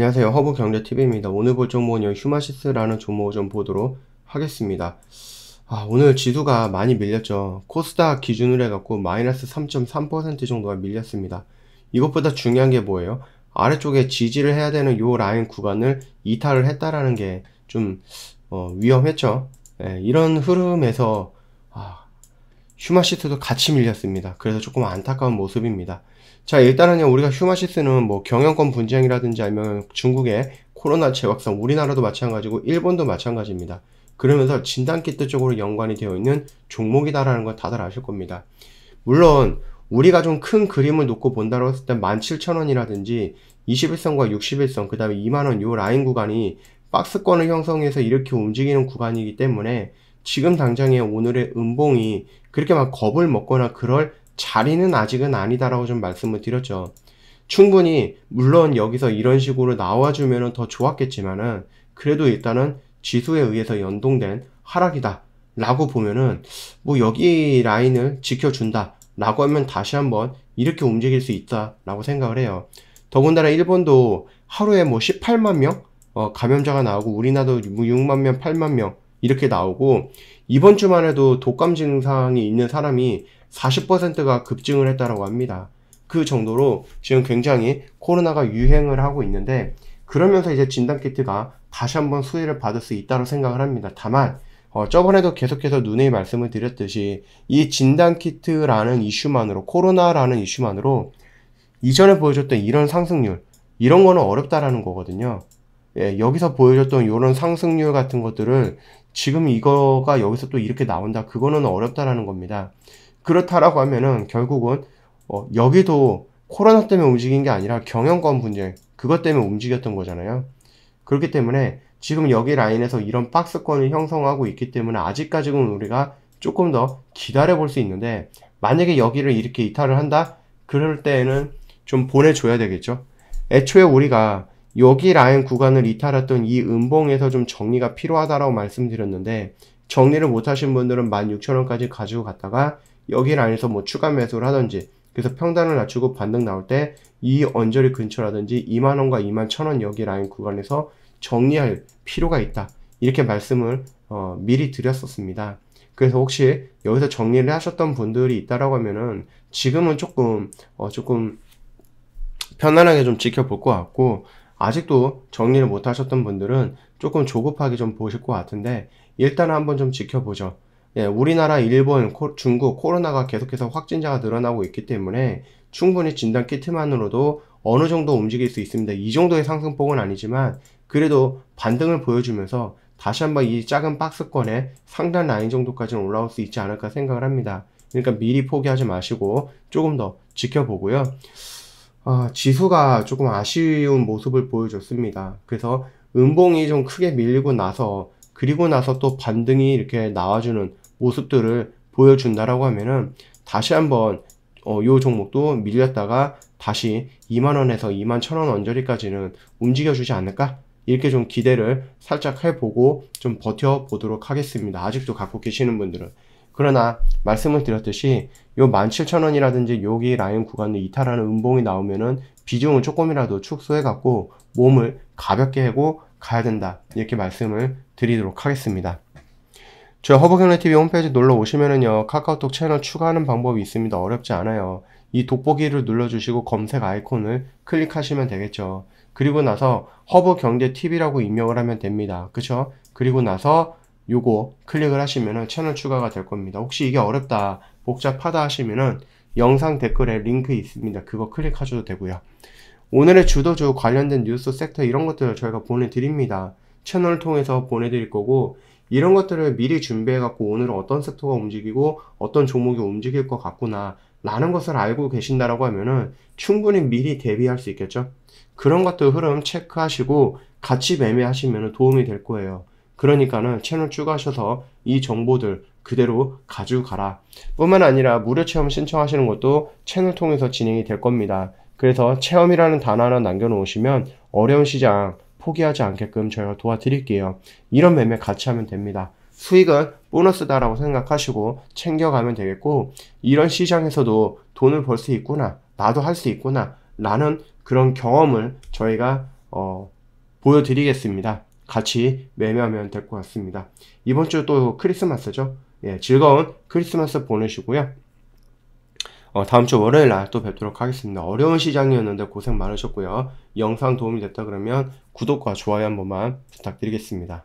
안녕하세요 허브경제TV입니다 오늘 볼 종목은 휴마시스라는 종목을 좀 보도록 하겠습니다 아, 오늘 지수가 많이 밀렸죠 코스닥 기준으로 해갖고 마이너스 3.3% 정도가 밀렸습니다 이것보다 중요한 게 뭐예요 아래쪽에 지지를 해야 되는 요 라인 구간을 이탈을 했다라는 게좀 어, 위험했죠 네, 이런 흐름에서 아, 휴마시스도 같이 밀렸습니다 그래서 조금 안타까운 모습입니다 자 일단은요 우리가 휴마시스는 뭐 경영권 분쟁이라든지 아니면 중국의 코로나 재확산 우리나라도 마찬가지고 일본도 마찬가지입니다. 그러면서 진단키트 쪽으로 연관이 되어 있는 종목이다라는 걸 다들 아실 겁니다. 물론 우리가 좀 큰 그림을 놓고 본다고 했을 때 17,000원이라든지 21선과 61선 그 다음에 2만원 요 라인 구간이 박스권을 형성해서 이렇게 움직이는 구간이기 때문에 지금 당장에 오늘의 음봉이 그렇게 막 겁을 먹거나 그럴 자리는 아직은 아니다라고 좀 말씀을 드렸죠. 충분히 물론 여기서 이런 식으로 나와주면 더 좋았겠지만은 그래도 일단은 지수에 의해서 연동된 하락이다 라고 보면은 뭐 여기 라인을 지켜준다 라고 하면 다시 한번 이렇게 움직일 수 있다 라고 생각을 해요 더군다나 일본도 하루에 뭐 18만 명 어, 감염자가 나오고 우리나라도 6만 뭐 명 8만 명 이렇게 나오고 이번 주만 해도 독감 증상이 있는 사람이 40%가 급증을 했다라고 합니다. 그 정도로 지금 굉장히 코로나가 유행을 하고 있는데 그러면서 이제 진단 키트가 다시 한번 수혜를 받을 수 있다고 생각을 합니다. 다만 어, 저번에도 계속해서 눈에 말씀을 드렸듯이 이 진단 키트라는 이슈만으로 코로나라는 이슈만으로 이전에 보여줬던 이런 상승률 이런 거는 어렵다라는 거거든요. 예, 여기서 보여줬던 이런 상승률 같은 것들을 지금 이거가 여기서 또 이렇게 나온다. 그거는 어렵다라는 겁니다. 그렇다라고 하면은 결국은 어, 여기도 코로나 때문에 움직인 게 아니라 경영권 분쟁 그것 때문에 움직였던 거잖아요. 그렇기 때문에 지금 여기 라인에서 이런 박스권을 형성하고 있기 때문에 아직까지는 우리가 조금 더 기다려 볼 수 있는데 만약에 여기를 이렇게 이탈을 한다 그럴 때에는 좀 보내줘야 되겠죠 애초에 우리가 여기 라인 구간을 이탈했던 이 음봉에서 좀 정리가 필요하다라고 말씀드렸는데 정리를 못하신 분들은 16,000원까지 가지고 갔다가 여기 라인에서 뭐 추가 매수를 하든지 그래서 평단을 낮추고 반등 나올 때 이 언저리 근처라든지 2만원과 2만 1천원 여기 라인 구간에서 정리할 필요가 있다 이렇게 말씀을 어, 미리 드렸었습니다 그래서 혹시 여기서 정리를 하셨던 분들이 있다라고 하면은 지금은 조금 어, 조금 편안하게 좀 지켜볼 것 같고 아직도 정리를 못 하셨던 분들은 조금 조급하게 좀 보실 것 같은데 일단 한번 좀 지켜보죠. 예, 우리나라, 일본, 코, 중국 코로나가 계속해서 확진자가 늘어나고 있기 때문에 충분히 진단 키트만으로도 어느 정도 움직일 수 있습니다. 이 정도의 상승폭은 아니지만 그래도 반등을 보여주면서 다시 한번 이 작은 박스권에 상단 라인 정도까지는 올라올 수 있지 않을까 생각을 합니다. 그러니까 미리 포기하지 마시고 조금 더 지켜보고요. 아, 지수가 조금 아쉬운 모습을 보여줬습니다. 그래서 음봉이 좀 크게 밀리고 나서 그리고 나서 또 반등이 이렇게 나와주는 모습들을 보여준다라고 하면은 다시 한번 어, 요 종목도 밀렸다가 다시 2만원에서 2만 1천원 언저리까지는 움직여주지 않을까? 이렇게 좀 기대를 살짝 해보고 좀 버텨보도록 하겠습니다. 아직도 갖고 계시는 분들은. 그러나 말씀을 드렸듯이 요 17,000원이라든지 여기 라인 구간을 이탈하는 음봉이 나오면은 비중을 조금이라도 축소해 갖고 몸을 가볍게 하고 가야 된다. 이렇게 말씀을 드리도록 하겠습니다. 저 허버경래TV 홈페이지 놀러 오시면은요, 카카오톡 채널 추가하는 방법이 있습니다. 어렵지 않아요. 이 돋보기를 눌러주시고 검색 아이콘을 클릭하시면 되겠죠. 그리고 나서 허브경제TV라고 입력을 하면 됩니다. 그쵸? 그리고 나서 요거 클릭을 하시면은 채널 추가가 될 겁니다. 혹시 이게 어렵다, 복잡하다 하시면은 영상 댓글에 링크 있습니다. 그거 클릭하셔도 되고요. 오늘의 주도주 관련된 뉴스 섹터 이런 것들을 저희가 보내드립니다. 채널을 통해서 보내드릴 거고 이런 것들을 미리 준비해갖고 오늘 어떤 섹터가 움직이고 어떤 종목이 움직일 것 같구나 라는 것을 알고 계신다라고 하면은 충분히 미리 대비할 수 있겠죠. 그런 것들 흐름 체크하시고 같이 매매하시면 도움이 될 거예요. 그러니까는 채널 추가하셔서 이 정보들 그대로 가져가라. 뿐만 아니라 무료 체험 신청하시는 것도 채널 통해서 진행이 될 겁니다. 그래서 체험이라는 단어 하나 남겨놓으시면 어려운 시장 포기하지 않게끔 저희가 도와드릴게요. 이런 매매 같이 하면 됩니다. 수익은 보너스다라고 생각하시고 챙겨가면 되겠고 이런 시장에서도 돈을 벌 수 있구나 나도 할 수 있구나 라는 그런 경험을 저희가 어, 보여드리겠습니다. 같이 매매하면 될 것 같습니다. 이번 주 또 크리스마스죠. 예, 즐거운 크리스마스 보내시고요. 어, 다음 주 월요일 날 또 뵙도록 하겠습니다. 어려운 시장이었는데 고생 많으셨고요. 영상 도움이 됐다 그러면 구독과 좋아요 한 번만 부탁드리겠습니다.